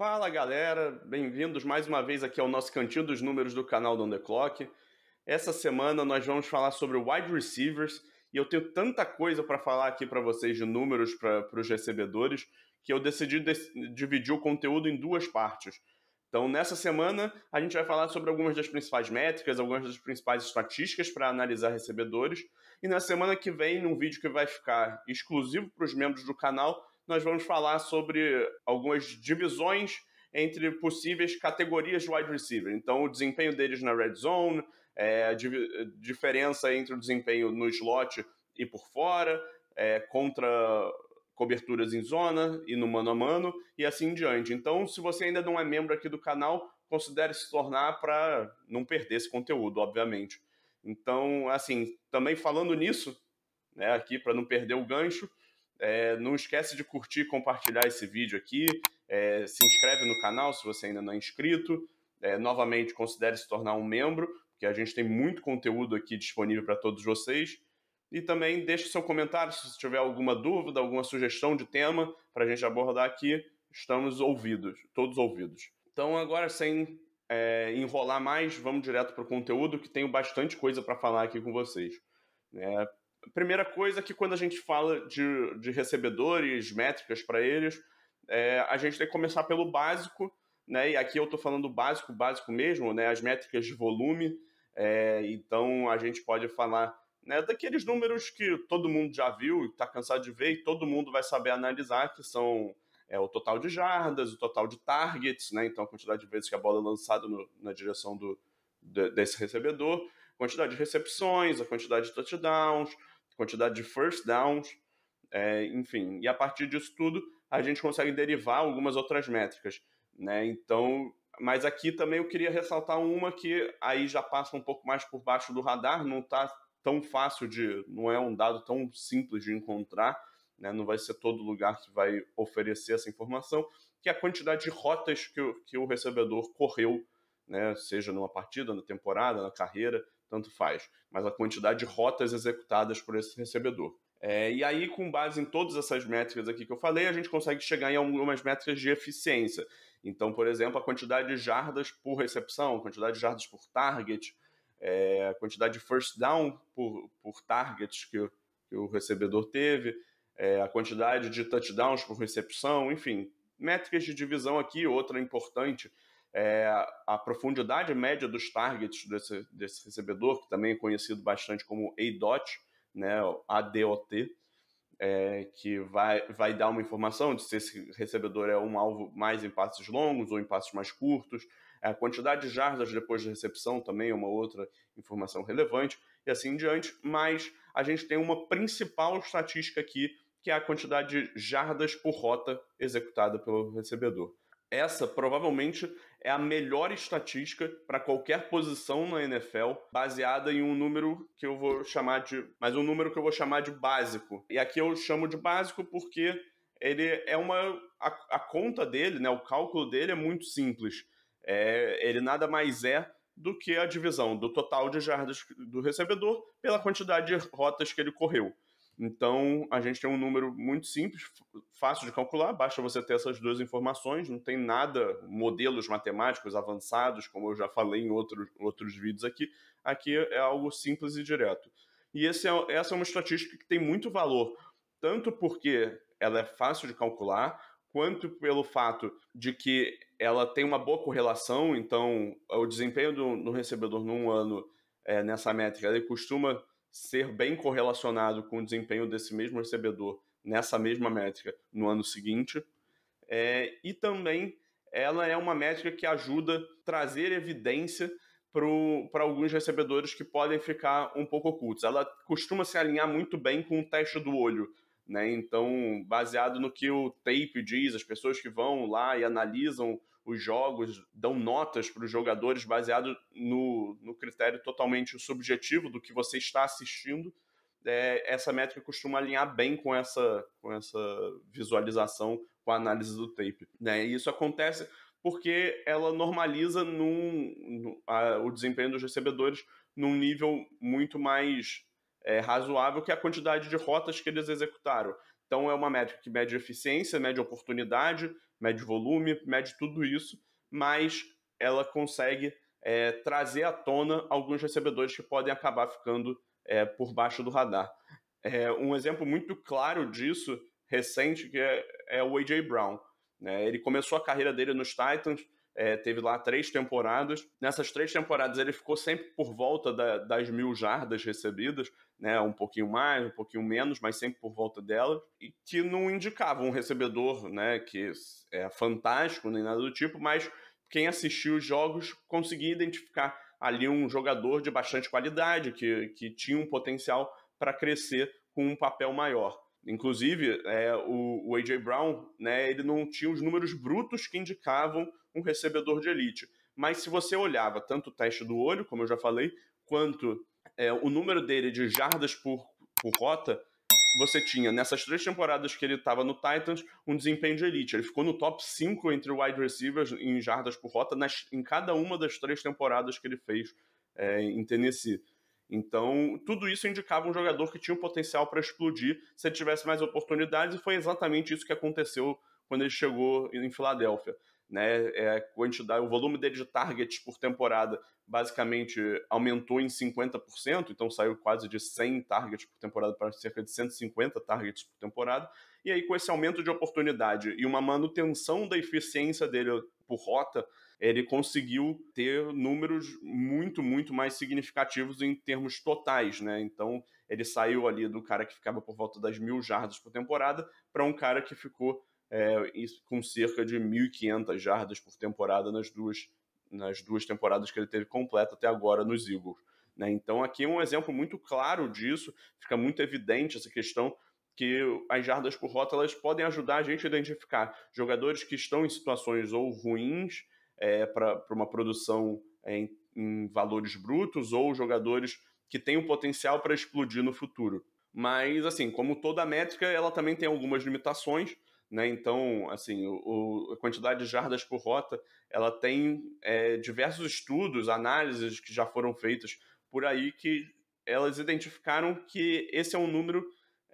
Fala galera, bem-vindos mais uma vez aqui ao nosso cantinho dos números do canal do On The Clock. Essa semana nós vamos falar sobre wide receivers e eu tenho tanta coisa para falar aqui para vocês de números para os recebedores que eu decidi de dividir o conteúdo em duas partes. Então, nessa semana, a gente vai falar sobre algumas das principais métricas, algumas das principais estatísticas para analisar recebedores. E na semana que vem, num vídeo que vai ficar exclusivo para os membros do canal, nós vamos falar sobre algumas divisões entre possíveis categorias de wide receiver. Então, o desempenho deles na red zone, é, a diferença entre o desempenho no slot e por fora, é, contra coberturas em zona e no mano a mano e assim em diante. Então, se você ainda não é membro aqui do canal, considere se tornar para não perder esse conteúdo, obviamente. Então, assim, também falando nisso, né, aqui para não perder o gancho, é, não esquece de curtir e compartilhar esse vídeo aqui. É, se inscreve no canal se você ainda não é inscrito. É, novamente, considere se tornar um membro, porque a gente tem muito conteúdo aqui disponível para todos vocês. E também deixe seu comentário se tiver alguma dúvida, alguma sugestão de tema para a gente abordar aqui. Estamos ouvidos, todos ouvidos. Então, agora, sem é, enrolar mais, vamos direto para o conteúdo, que tenho bastante coisa para falar aqui com vocês. É, primeira coisa é que quando a gente fala de, de recebedores, métricas para eles, é, a gente tem que começar pelo básico, né? E aqui eu estou falando básico, básico mesmo, né? As métricas de volume. É, então a gente pode falar né, daqueles números que todo mundo já viu, e está cansado de ver, e todo mundo vai saber analisar, que são é, o total de jardas, o total de targets, né? Então a quantidade de vezes que a bola é lançada no, na direção do, de, desse recebedor, quantidade de recepções, a quantidade de touchdowns, quantidade de first downs, é, enfim. E a partir disso tudo, a gente consegue derivar algumas outras métricas, né? Então, mas aqui também eu queria ressaltar uma que aí já passa um pouco mais por baixo do radar, não está tão fácil de, não é um dado tão simples de encontrar, né? Não vai ser todo lugar que vai oferecer essa informação, que é a quantidade de rotas que o, que o recebedor correu, né? Seja numa partida, na temporada, na carreira, tanto faz, mas a quantidade de rotas executadas por esse recebedor. É, e aí, com base em todas essas métricas aqui que eu falei, a gente consegue chegar em algumas métricas de eficiência. Então, por exemplo, a quantidade de jardas por recepção, quantidade de jardas por target, é, a quantidade de first down por, por target que, que o recebedor teve, é, a quantidade de touchdowns por recepção, enfim, métricas de divisão aqui, outra importante é, a profundidade média dos targets desse, desse recebedor, que também é conhecido bastante como ADOT, né, ADOT, é, que vai, vai dar uma informação de se esse recebedor é um alvo mais em passes longos ou em passes mais curtos, é, a quantidade de jardas depois de recepção também é uma outra informação relevante, e assim em diante, mas a gente tem uma principal estatística aqui, que é a quantidade de jardas por rota executada pelo recebedor. Essa provavelmente é a melhor estatística para qualquer posição na NFL, baseada em um número que eu vou chamar de. Mas um número que eu vou chamar de básico. E aqui eu chamo de básico porque ele é uma. A, a conta dele, né, o cálculo dele é muito simples. É, ele nada mais é do que a divisão do total de jardas do recebedor pela quantidade de rotas que ele correu. Então, a gente tem um número muito simples, fácil de calcular, basta você ter essas duas informações, não tem nada, modelos matemáticos avançados, como eu já falei em outros, outros vídeos aqui. Aqui é algo simples e direto. E esse é, essa é uma estatística que tem muito valor, tanto porque ela é fácil de calcular, quanto pelo fato de que ela tem uma boa correlação, então o desempenho do, do recebedor num ano é, nessa métrica ele costuma ser bem correlacionado com o desempenho desse mesmo recebedor nessa mesma métrica no ano seguinte. É, e também ela é uma métrica que ajuda a trazer evidência para alguns recebedores que podem ficar um pouco ocultos. Ela costuma se alinhar muito bem com o teste do olho. Né? Então, baseado no que o tape diz, as pessoas que vão lá e analisam os jogos, dão notas para os jogadores baseado no, no critério totalmente subjetivo do que você está assistindo. É, essa métrica costuma alinhar bem com essa, com essa visualização, com a análise do tape. Né? E isso acontece porque ela normaliza num, no, a, o desempenho dos recebedores num nível muito mais é, razoável que a quantidade de rotas que eles executaram. Então é uma métrica que mede eficiência, mede oportunidade, mede volume, mede tudo isso, mas ela consegue é, trazer à tona alguns recebedores que podem acabar ficando é, por baixo do radar. É, um exemplo muito claro disso, recente, que é, é o A.J. Brown. Né? Ele começou a carreira dele nos Titans, é, teve lá três temporadas. Nessas três temporadas ele ficou sempre por volta da, das mil jardas recebidas, né? Um pouquinho mais, um pouquinho menos, mas sempre por volta delas. E que não indicava um recebedor, né? Que é fantástico nem nada do tipo, mas quem assistiu os jogos conseguia identificar ali um jogador de bastante qualidade que, que tinha um potencial para crescer com um papel maior. Inclusive, é, o, o A.J. Brown, né, ele não tinha os números brutos que indicavam um recebedor de elite. Mas se você olhava tanto o teste do olho, como eu já falei, quanto é, o número dele de jardas por, por rota, você tinha, nessas três temporadas que ele estava no Titans, um desempenho de elite. Ele ficou no top 5 entre wide receivers em jardas por rota nas, em cada uma das três temporadas que ele fez é, em Tennessee. Então, tudo isso indicava um jogador que tinha um potencial para explodir se ele tivesse mais oportunidades, e foi exatamente isso que aconteceu quando ele chegou em Filadélfia. Né? É, a quantidade, o volume dele de targets por temporada basicamente aumentou em 50%, então saiu quase de 100 targets por temporada para cerca de 150 targets por temporada. E aí, com esse aumento de oportunidade e uma manutenção da eficiência dele por rota, ele conseguiu ter números muito, muito mais significativos em termos totais, né? Então, ele saiu ali do cara que ficava por volta das mil jardas por temporada para um cara que ficou é, com cerca de 1.500 jardas por temporada nas duas, nas duas temporadas que ele teve completa até agora nos Eagles. Né? Então, aqui é um exemplo muito claro disso, fica muito evidente essa questão que as jardas por rota elas podem ajudar a gente a identificar jogadores que estão em situações ou ruins é, eh, para uma produção eh, em, em valores brutos ou jogadores que têm o potencial para explodir no futuro. Mas, assim, como toda métrica, ela também tem algumas limitações. Né? Então, assim, o, o, a quantidade de jardas por rota, ela tem é, diversos estudos, análises que já foram feitas por aí que elas identificaram que esse é um número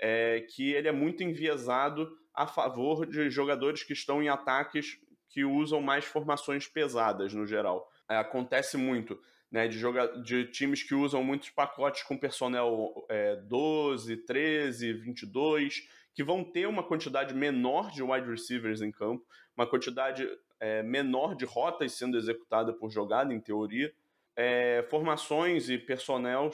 é, que ele é muito enviesado a favor de jogadores que estão em ataques que usam mais formações pesadas no geral. É, acontece muito, né? De, joga de times que usam muitos pacotes com personnel é, 12, 13, 22, que vão ter uma quantidade menor de wide receivers em campo, uma quantidade é, menor de rotas sendo executada por jogada, em teoria. É, formações e personnel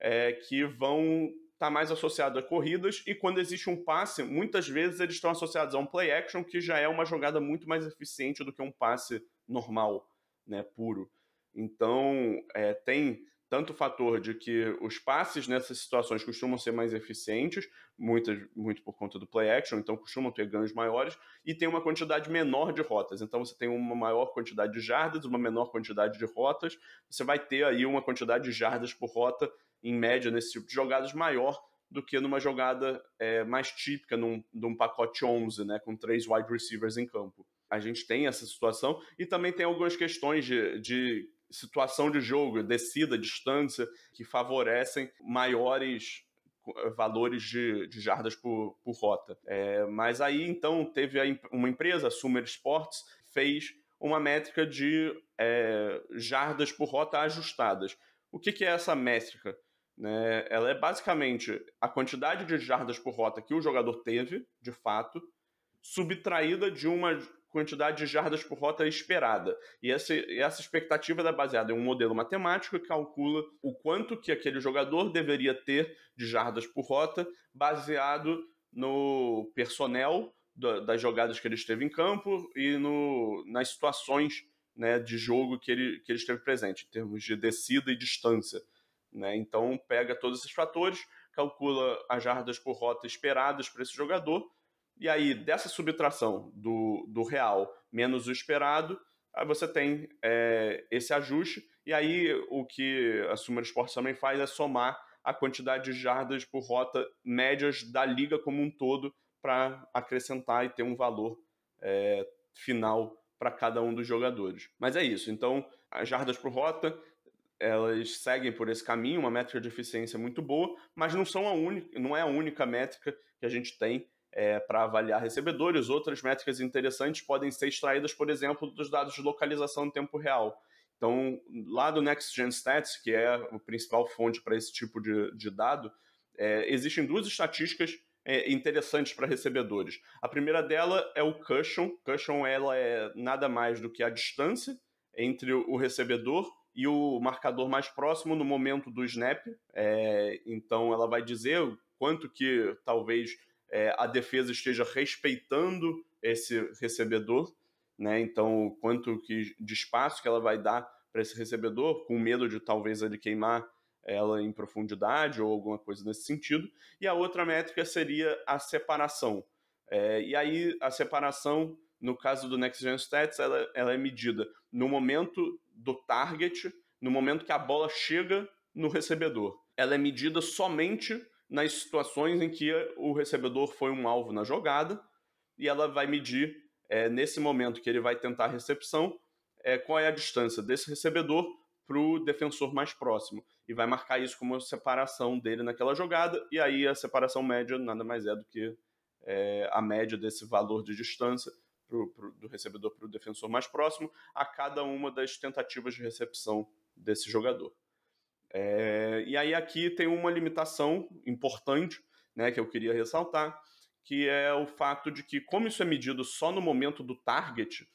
é, que vão está mais associado a corridas, e quando existe um passe, muitas vezes eles estão associados a um play action, que já é uma jogada muito mais eficiente do que um passe normal, né, puro. Então, é, tem tanto o fator de que os passes nessas situações costumam ser mais eficientes, muitas, muito por conta do play action, então costumam ter ganhos maiores, e tem uma quantidade menor de rotas. Então você tem uma maior quantidade de jardas, uma menor quantidade de rotas, você vai ter aí uma quantidade de jardas por rota, em média, nesse tipo de jogadas, maior do que numa jogada é, mais típica, num, num pacote 11, né, com três wide receivers em campo a gente tem essa situação e também tem algumas questões de, de situação de jogo, descida, distância, que favorecem maiores eh, valores de, de jardas por, por rota. É, mas aí então teve a, uma empresa, a Summer Sports, fez uma métrica de é, jardas por rota ajustadas. O que, que é essa métrica? Né? Ela é basicamente a quantidade de jardas por rota que o jogador teve, de fato, subtraída de uma quantidade de jardas por rota esperada. E essa, essa expectativa é baseada em um modelo matemático que calcula o quanto que aquele jogador deveria ter de jardas por rota, baseado no personnel das jogadas que ele esteve em campo e no, nas situações né, de jogo que ele, que ele esteve presente, em termos de descida e distância. Né? Então, pega todos esses fatores, calcula as jardas por rota esperadas para esse jogador e aí, dessa subtração do, do real menos o esperado, aí você tem é, esse ajuste. E aí, o que a Summer Sports também faz é somar a quantidade de jardas por rota médias da liga como um todo para acrescentar e ter um valor é, final para cada um dos jogadores. Mas é isso. Então, as jardas por rota, elas seguem por esse caminho, uma métrica de eficiência muito boa, mas não são a única, não é a única métrica que a gente tem é, para avaliar recebedores. Outras métricas interessantes podem ser extraídas, por exemplo, dos dados de localização em tempo real. Então, lá do Next Gen Stats, que é a principal fonte para esse tipo de, de dado, é, existem duas estatísticas é, interessantes para recebedores. A primeira dela é o cushion. Cushion ela é nada mais do que a distância entre o recebedor e o marcador mais próximo no momento do snap. É, então, ela vai dizer quanto que talvez é, a defesa esteja respeitando esse recebedor, né? Então, quanto que, de espaço que ela vai dar para esse recebedor, com medo de talvez ele queimar ela em profundidade ou alguma coisa nesse sentido. E a outra métrica seria a separação. É, e aí, a separação, no caso do Next Gen Stats, ela, ela é medida no momento do target, no momento que a bola chega no recebedor. Ela é medida somente nas situações em que o recebedor foi um alvo na jogada e ela vai medir é, nesse momento que ele vai tentar a recepção é, qual é a distância desse recebedor para o defensor mais próximo e vai marcar isso como a separação dele naquela jogada e aí a separação média nada mais é do que é, a média desse valor de distância pro, pro, do recebedor para o defensor mais próximo a cada uma das tentativas de recepção desse jogador. É, e aí aqui tem uma limitação importante, né, que eu queria ressaltar, que é o fato de que como isso é medido só no momento do target,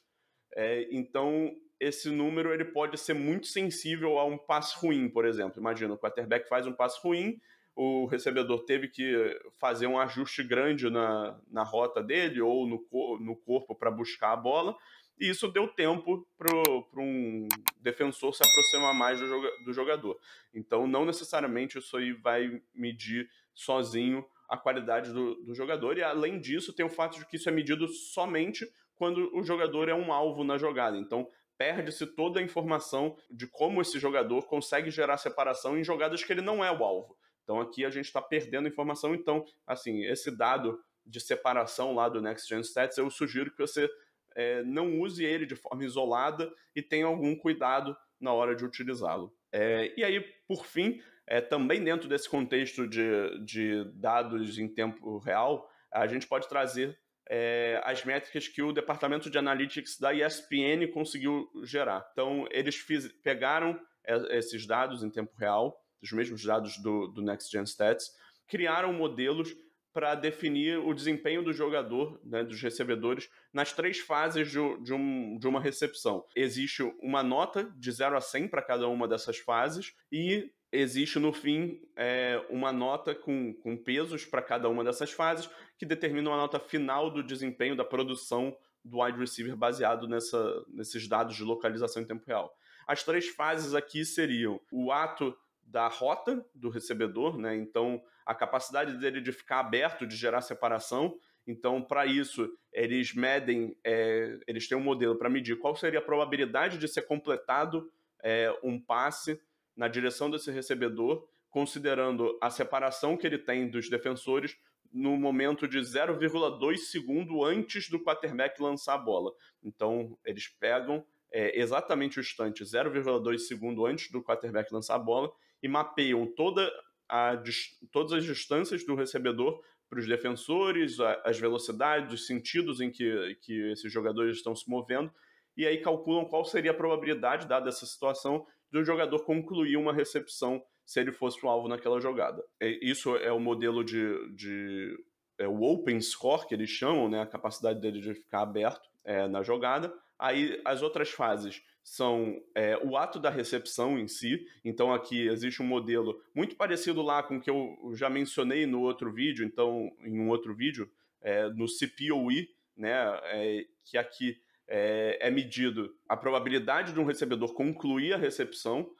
é, então esse número ele pode ser muito sensível a um passe ruim, por exemplo. Imagina, o quarterback faz um passe ruim, o recebedor teve que fazer um ajuste grande na, na rota dele ou no, no corpo para buscar a bola, e isso deu tempo para um defensor se aproximar mais do, jogador. Então, não necessariamente isso aí vai medir sozinho a qualidade do, do jogador. E, além disso, tem o fato de que isso é medido somente quando o jogador é um alvo na jogada. Então, perde-se toda a informação de como esse jogador consegue gerar separação em jogadas que ele não é o alvo. Então, aqui a gente está perdendo informação. Então, assim, esse dado de separação lá do Next Gen Stats, eu sugiro que você é, não use ele de forma isolada e tenha algum cuidado na hora de utilizá-lo. É, e aí, por fim, é, também dentro desse contexto de, de dados em tempo real, a gente pode trazer é, as métricas que o departamento de analytics da ESPN conseguiu gerar. Então, eles fiz, pegaram é, esses dados em tempo real, os mesmos dados do, do Next Gen Stats, criaram modelos para definir o desempenho do jogador, né, dos recebedores, nas três fases de, de, um, de uma recepção. Existe uma nota de 0 a 100 para cada uma dessas fases e existe no fim é, uma nota com, com pesos para cada uma dessas fases que determina a nota final do desempenho da produção do wide receiver baseado nessa, nesses dados de localização em tempo real. As três fases aqui seriam o ato da rota do recebedor, né? Então, a capacidade dele de ficar aberto, de gerar separação. Então, para isso, eles medem, é, eles têm um modelo para medir qual seria a probabilidade de ser completado é, um passe na direção desse recebedor, considerando a separação que ele tem dos defensores no momento de 0,2 segundo antes do quarterback lançar a bola. Então, eles pegam é, exatamente o instante, 0,2 segundo antes do quarterback lançar a bola, e mapeiam toda a, todas as distâncias do recebedor para os defensores, as velocidades, os sentidos em que, que esses jogadores estão se movendo, e aí calculam qual seria a probabilidade, dada essa situação, do jogador concluir uma recepção se ele fosse o alvo naquela jogada. É, isso é o modelo de. de é o open score que eles chamam, né, a capacidade dele de ficar aberto é, na jogada. Aí as outras fases são é, o ato da recepção em si. Então, aqui existe um modelo muito parecido lá com o que eu já mencionei no outro vídeo, então, em um outro vídeo, é, no CPOE, né, é, que aqui é, medido a probabilidade de um recebedor concluir a recepção,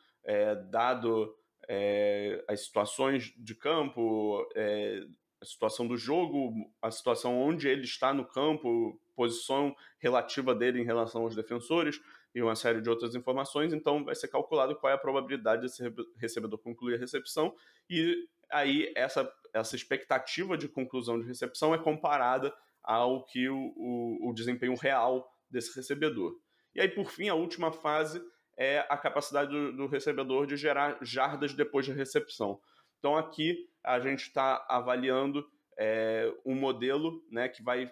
dado as situações de campo, a situação do jogo, a situação onde ele está no campo, posição relativa dele em relação aos defensores e uma série de outras informações, então vai ser calculado qual é a probabilidade desse recebedor concluir a recepção e aí essa, essa expectativa de conclusão de recepção é comparada ao que o, o, o desempenho real desse recebedor. E aí, por fim, a última fase é a capacidade do, do recebedor de gerar jardas depois da recepção. Então aqui a gente está avaliando é, um modelo né, que vai,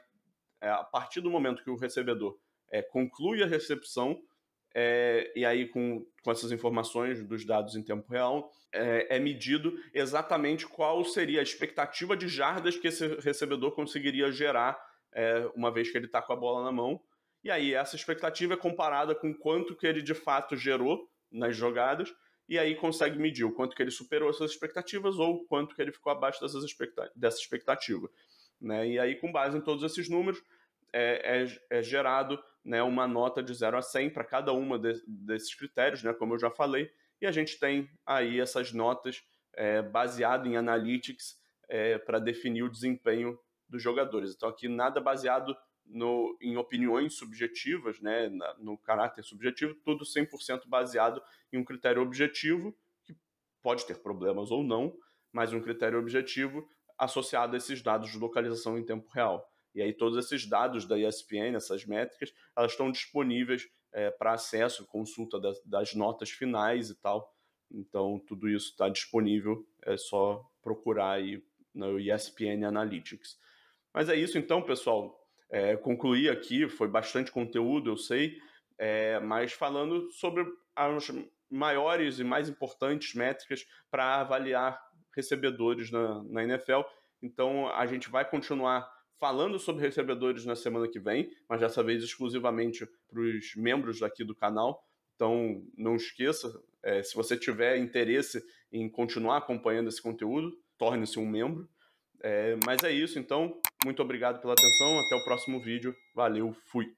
é, a partir do momento que o recebedor é, conclui a recepção é, e aí com, com essas informações dos dados em tempo real, é, é, medido exatamente qual seria a expectativa de jardas que esse recebedor conseguiria gerar é, uma vez que ele está com a bola na mão. E aí essa expectativa é comparada com quanto que ele de fato gerou nas jogadas, e aí consegue medir o quanto que ele superou essas expectativas ou quanto que ele ficou abaixo dessas expecta dessa expectativa. Né? E aí, com base em todos esses números, é, é, é gerado né, uma nota de 0 a 100 para cada uma de, desses critérios, né, como eu já falei, e a gente tem aí essas notas é, baseado em analytics é, para definir o desempenho dos jogadores. Então aqui nada baseado no, em opiniões subjetivas, né, na, no caráter subjetivo, tudo 100% baseado em um critério objetivo, que pode ter problemas ou não, mas um critério objetivo associado a esses dados de localização em tempo real. E aí todos esses dados da ESPN, essas métricas, elas estão disponíveis é, para acesso, consulta das, das, notas finais e tal. Então tudo isso está disponível, é só procurar aí no ESPN Analytics. Mas é isso então, pessoal. É, concluí aqui, foi bastante conteúdo, eu sei, é, mas falando sobre as maiores e mais importantes métricas para avaliar recebedores na, na NFL. Então a gente vai continuar falando sobre recebedores na semana que vem, mas dessa vez exclusivamente para os membros aqui do canal. Então, não esqueça, é, se você tiver interesse em continuar acompanhando esse conteúdo, torne-se um membro. É, mas é isso, então, muito obrigado pela atenção, até o próximo vídeo, valeu, fui!